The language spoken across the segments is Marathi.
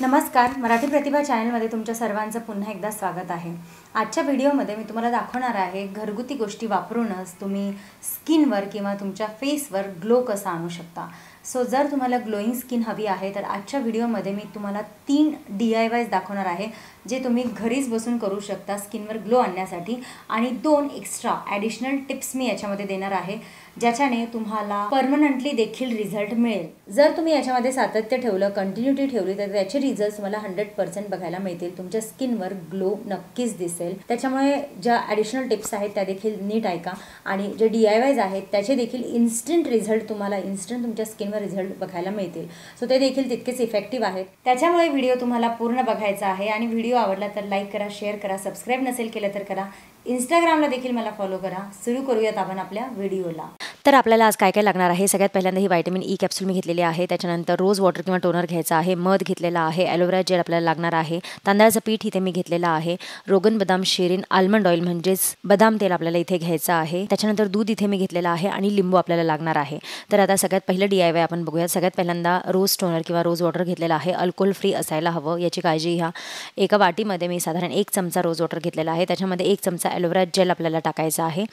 नमस्कार मराठी प्रतिभा चॅनलमध्ये तुमच्या सर्वांचं पुन्हा एकदा स्वागत आहे आजच्या व्हिडिओमध्ये मी तुम्हाला दाखवणार आहे घरगुती गोष्टी वापरूनच तुम्ही स्किनवर किंवा तुमच्या फेसवर ग्लो कसा आणू शकता सो जर तुम्हाला ग्लोईंग स्किन हवी आहे तर आजच्या व्हिडिओमध्ये मी तुम्हाला तीन डी आय वायज दाखवणार आहे जे तुम्ही घरीच बसून करू शकता स्किनवर ग्लो आणण्यासाठी आणि दोन एक्स्ट्रा ॲडिशनल टिप्स मी याच्यामध्ये देणार आहे ज्याच्याने तुम्हाला परमनंटली देखील रिझल्ट मिळेल जर तुम्ही याच्यामध्ये सातत्य ठेवलं कंटिन्युटी ठेवली तर त्याचे रिझल्ट मला हंड्रेड पर्सेंट बघायला मिळतील तुमच्या स्किनवर ग्लो नक्कीच दिसेल त्याच्यामुळे ज्या ॲडिशनल टिप्स आहेत त्या देखील नीट ऐका आणि जे डी आय वायज आहेत त्याचे देखील इन्स्टंट रिझल्ट तुम्हाला इन्स्टंट तुमच्या स्किनवर रिझल्ट बघायला मिळतील सो ते देखील तितकेच इफेक्टिव्ह आहेत त्याच्यामुळे व्हिडिओ तुम्हाला पूर्ण बघायचा आहे आणि व्हिडिओ आवडला तर लाईक करा शेअर करा सबस्क्राईब नसेल केलं तर करा इंस्टाग्रामला देखील मला फॉलो करा सुरू करूयात आपण आपल्या व्हिडिओला तर आपल्याला आज काय काय लागणार आहे सगळ्यात पहिल्यांदा ही व्हायटमिन ई e कॅप्सूल मी घेतलेली आहे त्याच्यानंतर रोज वॉटर किंवा टोनर घ्यायचा आहे मध घेतलेला आहे ॲलोवेरा जेल आपल्याला लागणार आहे तांदळाचं पीठ इथे मी घेतलेलं आहे रोगन बदाम शेरीन आल्मंड ऑइल म्हणजेच बदाम तेल आपल्याला इथे घ्यायचं आहे त्याच्यानंतर दूध इथे मी घेतलेलं आहे आणि लिंबू आपल्याला लागणार आहे तर आता सगळ्यात पहिलं डी आय वाय आपण बघूया सगळ्यात पहिल्यांदा रोज टोनर किंवा रोज वॉटर घेतलेला आहे अल्कोहोल फ्री असायला हवं याची काळजी घ्या एका वाटीमध्ये मी साधारण एक चमचा रोज वॉटर घेतलेला आहे त्याच्यामध्ये एक चमचा ॲलोवेरा जेल आपल्याला टाकायचा आहे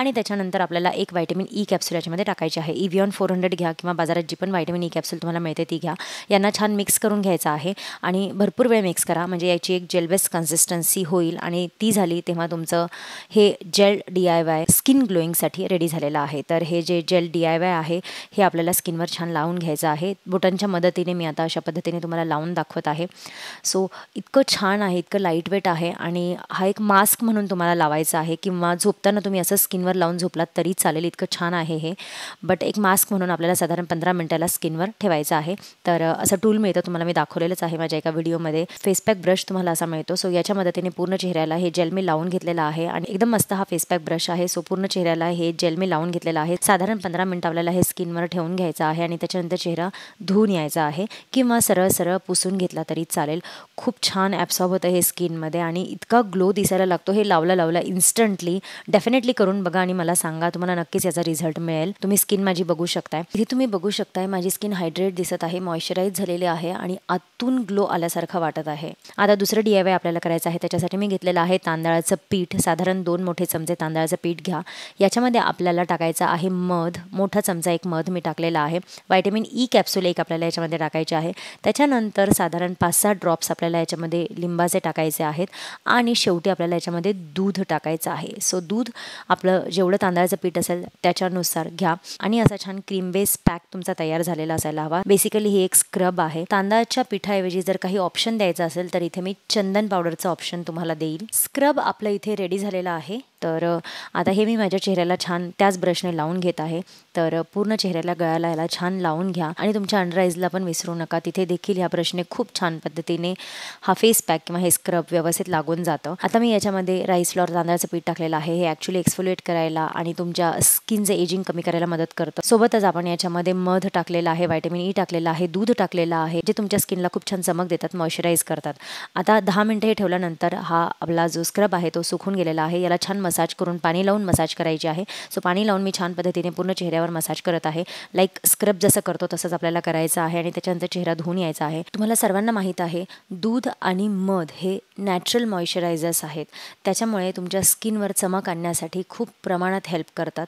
आणि त्याच्यानंतर आपल्याला एक व्हायटमिन ई कॅप कॅप्सूल याच्यामध्ये टाकायची आहे ऑन फोर हंड्रेड घ्या किंवा बाजारात जी पण व्हायटमिन ई कॅप्सूल तुम्हाला मिळते ती घ्या यांना छान मिक्स करून घ्यायचं आहे आणि भरपूर वेळ मिक्स करा म्हणजे याची एक जेलबेस कन्सिस्टन्सी होईल आणि ती झाली तेव्हा तुमचं हे gel D I Y skin ग्लोईंगसाठी रेडी झालेलं आहे तर हे जे जेल डी आय वाय आहे हे आपल्याला स्किनवर छान लावून घ्यायचं आहे बोटांच्या मदतीने मी आता अशा पद्धतीने तुम्हाला लावून दाखवत आहे सो इतकं छान आहे इतकं लाईट वेट आहे आणि हा एक मास्क म्हणून तुम्हाला लावायचा आहे किंवा झोपताना तुम्ही असं स्किनवर लावून झोपलात तरी चालेल इतकं छान आहे आहे हे बट एक मास्क म्हणून आपल्याला साधारण पंधरा मिनटाला स्किनवर ठेवायचं आहे तर असं टूल मिळतं तुम्हाला मी दाखवलेलंच आहे माझ्या एका व्हिडिओमध्ये फेसपॅक ब्रश तुम्हाला असा मिळतो सो याच्या मदतीने पूर्ण चेहऱ्याला हे जेल मी लावून घेतलेला आहे आणि एकदम मस्त हा फेसपॅक ब्रश आहे सो पूर्ण चेहऱ्याला हे जेल मी लावून घेतलेला आहे साधारण पंधरा मिनटं आपल्याला हे स्किनवर ठेवून घ्यायचं आहे आणि त्याच्यानंतर चेहरा धुवून यायचा आहे किंवा सरळ सरळ पुसून घेतला तरी चालेल खूप छान ॲप्सॉब होतं हे स्किनमध्ये आणि इतका ग्लो दिसायला लागतो हे लावला लावला इन्स्टंटली डेफिनेटली करून बघा आणि मला सांगा तुम्हाला नक्कीच याचा रिझल्ट मिळेल तुम्ही स्किन माझी बघू शकताय इथे तुम्ही बघू शकताय माझी स्किन हायड्रेट दिसत आहे मॉइश्चराईज झालेले आहे आणि आतून ग्लो आल्यासारखं वाटत आहे आता दुसरं डीआयवाय आपल्याला करायचं आहे त्याच्यासाठी मी घेतलेलं आहे तांदळाचं पीठ साधारण दोन मोठे चमचे तांदळाचं पीठ घ्या याच्यामध्ये आपल्याला टाकायचं आहे मध मोठा चमचा एक मध मी टाकलेला आहे व्हायटमिन ई कॅप्सूल एक आपल्याला याच्यामध्ये टाकायचे आहे त्याच्यानंतर साधारण पाच सहा ड्रॉप्स आपल्याला याच्यामध्ये लिंबाचे टाकायचे आहेत आणि शेवटी आपल्याला याच्यामध्ये दूध टाकायचं आहे सो दूध आपलं जेवढं तांदळाचं पीठ असेल त्याच्यानुसार सर घ्या आणि असा छान क्रीम बेस पॅक तुमचा तयार झालेला असायला हवा बेसिकली ही एक स्क्रब आहे तांदळाच्या पिठाऐवजी जर काही ऑप्शन द्यायचं असेल तर इथे मी चंदन पावडरचं ऑप्शन तुम्हाला देईल स्क्रब आपलं इथे रेडी झालेला आहे तर आता हे मी माझ्या चेहऱ्याला छान त्याच ब्रशने लावून घेत आहे तर पूर्ण चेहऱ्याला गळाला याला छान लावून घ्या आणि तुमच्या अंडर आईजला पण विसरू नका तिथे देखील ह्या ब्रशने खूप छान पद्धतीने हा फेस पॅक किंवा हे स्क्रब व्यवस्थित लागून जातं आता मी याच्यामध्ये राईस फ्लॉर तांदळाचं पीठ टाकलेलं आहे हे ॲक्च्युली एक्सफोलिएट करायला आणि तुमच्या स्किनचं एजिंग कमी करायला मदत करतं सोबतच आपण याच्यामध्ये मध टाकलेलं आहे व्हायटमिन ई e टाकलेलं आहे दूध टाकलेलं आहे जे तुमच्या स्किनला खूप छान चमक देतात मॉइश्चराईज करतात आता दहा मिनटं हे ठेवल्यानंतर हा आपला जो स्क्रब आहे तो सुकून गेलेला आहे याला छान मसाज करून पाणी लावून मसाज करायची आहे सो पाणी लावून मी छान पद्धतीने पूर्ण चेहऱ्यावर मसाज करत आहे लाईक स्क्रब जसं करतो तसंच आपल्याला करायचं आहे आणि त्याच्यानंतर चेहरा धुवून यायचा आहे तुम्हाला सर्वांना माहीत आहे दूध आणि मध हे नॅचरल मॉइश्चरायझर्स आहेत त्याच्यामुळे तुमच्या स्किनवर चमक आणण्यासाठी खूप प्रमाणात हेल्प करतात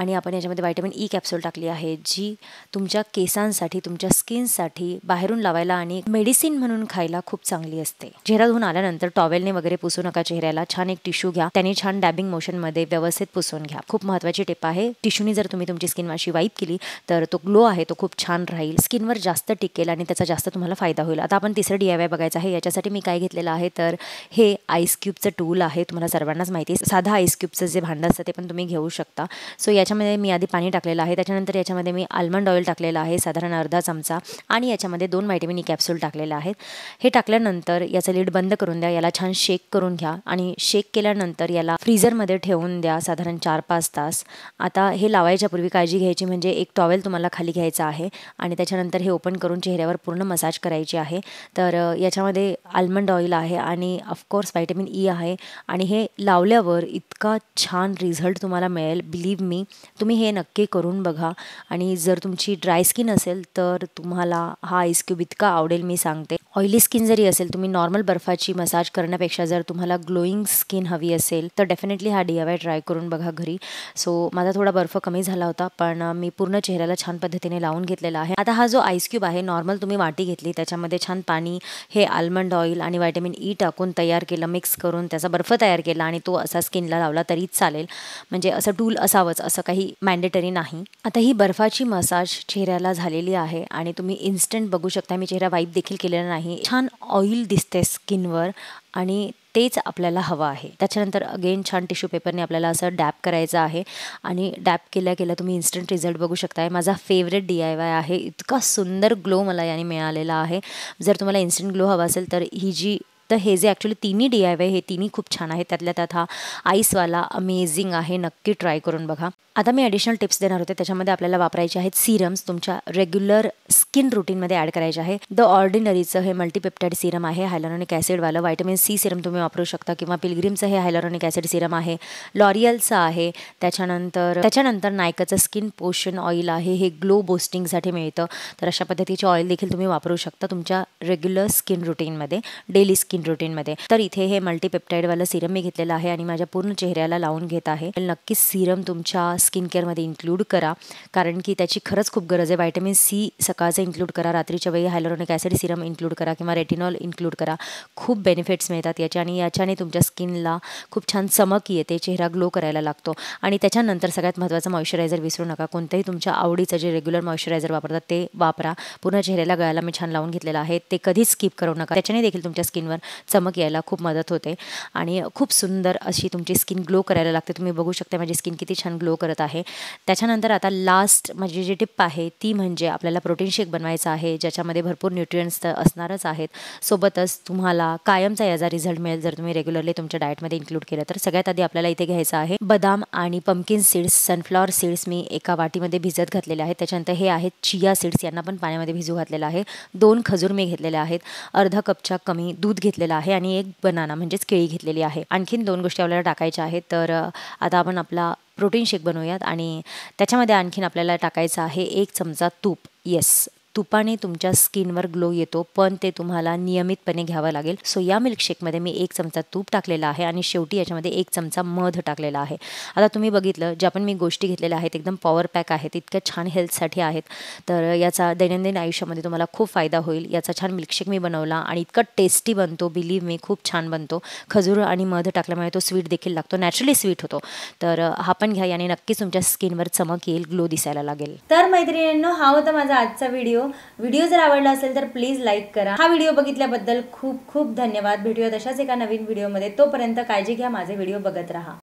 आणि आपण याच्यामध्ये व्हायटमिन ई कॅप्सूल टाकली आहे जी तुमच्या केसांसाठी तुमच्या स्किनसाठी बाहेरून लावायला आणि मेडिसिन म्हणून खायला खूप चांगली असते चेहरा धुवून आल्यानंतर टॉवेलने वगैरे पुसू नका चेहऱ्याला छान एक टिश्यू घ्या त्याने छान डॅबिंग स्क्रबिंग मोशनमध्ये व्यवस्थित पुसून घ्या खूप महत्त्वाची टिप आहे टिश्यूनी जर तुम्ही तुमची स्किन अशी वाईप केली तर तो ग्लो आहे तो खूप छान राहील स्किनवर जास्त टिकेल आणि त्याचा जास्त तुम्हाला फायदा होईल आता आपण तिसरं डी आय बघायचं आहे याच्यासाठी मी काय घेतलेलं आहे तर हे आईस क्यूबचं टूल आहे तुम्हाला सर्वांनाच माहिती आहे साधा आईस क्यूबचं जे भांडं असतं ते पण तुम्ही घेऊ शकता सो याच्यामध्ये मी आधी पाणी टाकलेलं आहे त्याच्यानंतर याच्यामध्ये मी आल्मंड ऑइल टाकलेलं आहे साधारण अर्धा चमचा आणि याच्यामध्ये दोन व्हायटमिन ई कॅप्सूल टाकलेलं आहे हे टाकल्यानंतर याचं लीड बंद करून द्या याला छान शेक करून घ्या आणि शेक केल्यानंतर याला फ्रीजर मध्ये ठेवून द्या साधारण चार पाच तास आता हे लावायच्या पूर्वी काळजी घ्यायची म्हणजे एक टॉवेल तुम्हाला खाली घ्यायचा आहे आणि त्याच्यानंतर हे ओपन करून चेहऱ्यावर पूर्ण मसाज करायची आहे तर याच्यामध्ये आल्मंड ऑइल आहे आणि ऑफकोर्स व्हायटमिन ई आहे आणि हे लावल्यावर इतका छान रिझल्ट तुम्हाला मिळेल बिलीव्ह मी तुम्ही हे नक्की करून बघा आणि जर तुमची ड्राय स्किन असेल तर तुम्हाला हा आईस्क्यूब इतका आवडेल मी सांगते ऑइली स्किन जरी असेल तुम्ही नॉर्मल बर्फाची मसाज करण्यापेक्षा जर तुम्हाला ग्लोईंग स्किन हवी असेल तर डेफिनेटली डेफिनेटली हा डी आय ट्राय करून बघा घरी सो माझा थोडा बर्फ कमी झाला होता पण मी पूर्ण चेहऱ्याला छान पद्धतीने लावून घेतलेला आहे आता हा जो आईस क्यूब आहे नॉर्मल तुम्ही वाटी घेतली त्याच्यामध्ये छान पाणी हे आल्मंड ऑइल आणि व्हायटमिन ई e टाकून तयार केलं मिक्स करून त्याचा बर्फ तयार केला आणि तो असा स्किनला लावला तरीच चालेल म्हणजे असं टूल असावंच असं काही मॅन्डेटरी नाही आता ही बर्फाची मसाज चेहऱ्याला झालेली आहे आणि तुम्ही इन्स्टंट बघू शकता मी चेहरा वाईप देखील केलेला नाही छान ऑइल दिसते स्किनवर आणि तेच आपल्याला हवं आहे त्याच्यानंतर अगेन छान टिश्यू पेपरने आपल्याला असं डॅप करायचं आहे आणि डॅप केल्या केल्या तुम्ही इन्स्टंट रिझल्ट बघू शकताय माझा फेवरेट डी आय वाय आहे इतका सुंदर ग्लो मला याने मिळालेला आहे जर तुम्हाला इन्स्टंट ग्लो हवा असेल तर ही जी तर हे जे ॲक्च्युली तिन्ही डी आय वाय हे तिन्ही खूप छान आहे त्यातल्या त्यात हा आईसवाला अमेझिंग आहे नक्की ट्राय करून बघा आता मी ॲडिशनल टिप्स देणार होते त्याच्यामध्ये आपल्याला वापरायचे आहेत सिरम्स तुमच्या रेग्युलर स्किन रुटीनमध्ये ॲड करायचे आहे द ऑर्डिनरीचं हे मल्टीपेप्टाईड सिरम आहे हायलॉरॉनिक ॲसिडवालं व्हायटमिन सी सिरम तुम्ही वापरू शकता किंवा पिलग्रीमचं हे हायलॉनिक ॲसिड सिरम आहे लॉरियलचं आहे त्याच्यानंतर त्याच्यानंतर नायकाचं स्किन पोशन ऑइल आहे हे ग्लो बोस्टिंगसाठी मिळतं तर अशा पद्धतीचे ऑइल देखील तुम्ही वापरू शकता तुमच्या रेग्युलर स्किन रुटीनमध्ये डेली स्किन स्लीप रुटीनमध्ये तर इथे हे मल्टीपेप्टाईडवालं सिरम मी घेतलेलं आहे आणि माझ्या पूर्ण चेहऱ्याला लावून घेत आहे नक्कीच सिरम तुमच्या स्किन केअरमध्ये इन्क्लूड करा कारण की त्याची खरंच खूप गरज आहे व्हायटमिन सी सकाळचं इन्क्लूड करा रात्रीच्या वेळी हायलोरॉनिक ॲसिड सिरम इन्क्लूड करा किंवा रेटिनॉल इन्क्लूड करा खूप बेनिफिट्स मिळतात याच्या आणि याच्याने तुमच्या स्किनला खूप छान चमक येते चेहरा ग्लो करायला लागतो आणि त्याच्यानंतर सगळ्यात महत्त्वाचं मॉइश्चरायझर विसरू नका कोणत्याही तुमच्या आवडीचं जे रेग्युलर मॉइश्चरायझर वापरतात ते वापरा पूर्ण चेहऱ्याला गळ्याला मी छान लावून घेतलेलं आहे ते कधीच स्किप करू नका त्याच्याने देखील तुमच्या स्किनवर चमक यायला खूप मदत होते आणि खूप सुंदर अशी तुमची स्किन ग्लो करायला लागते तुम्ही बघू शकता माझी स्किन किती छान ग्लो करत आहे त्याच्यानंतर आता लास्ट माझी जी टिप आहे ती म्हणजे आपल्याला प्रोटीन शेक बनवायचा आहे ज्याच्यामध्ये भरपूर न्यूट्रियंट्स तर असणारच आहेत सोबतच तुम्हाला कायमचा याचा रिझल्ट मिळेल जर तुम्ही रेग्युलरली तुमच्या डायटमध्ये इन्क्लूड केलं तर सगळ्यात आधी आपल्याला इथे घ्यायचं आहे बदाम आणि पम्पकिन सीड्स सनफ्लॉवर सीड्स मी एका वाटीमध्ये भिजत घातलेले आहेत त्याच्यानंतर हे आहेत चिया सीड्स यांना पण पाण्यामध्ये भिजू घातलेलं आहे दोन खजूर मी घेतलेले आहेत अर्धा कपच्या कमी दूध घेत घेतलेला आहे आणि एक बनाना म्हणजेच केळी घेतलेली आहे आणखीन दोन गोष्टी आपल्याला टाकायच्या आहेत तर आता आपण आपला प्रोटीन शेक बनवूयात आणि त्याच्यामध्ये आणखीन आपल्याला टाकायचं आहे एक चमचा तूप येस तुपाने तुमच्या स्किनवर ग्लो येतो पण ते तुम्हाला नियमितपणे घ्यावं लागेल सो या मिल्कशेकमध्ये मी एक चमचा तूप टाकलेला आहे आणि शेवटी याच्यामध्ये एक चमचा मध टाकलेला आहे आता तुम्ही बघितलं ज्या पण मी गोष्टी घेतलेल्या आहेत एकदम पॉवर पॅक आहेत इतक्या छान हेल्थसाठी आहेत तर याचा दैनंदिन आयुष्यामध्ये तुम्हाला खूप फायदा होईल याचा छान मिल्कशेक मी बनवला आणि इतका टेस्टी बनतो बिलीव मी खूप छान बनतो खजूर आणि मध टाकल्यामुळे तो स्वीट देखील लागतो नॅचरली स्वीट होतो तर हा पण घ्या याने नक्कीच तुमच्या स्किनवर चमक येईल ग्लो दिसायला लागेल तर मैत्रिणींनो हा होता माझा आजचा व्हिडिओ व्हिडिओ जर आवडला असेल तर प्लीज लाईक करा हा व्हिडिओ बघितल्याबद्दल खूप खूप धन्यवाद भेटूया तशाच एका नवीन व्हिडिओमध्ये तोपर्यंत काळजी घ्या माझे व्हिडिओ बघत राहा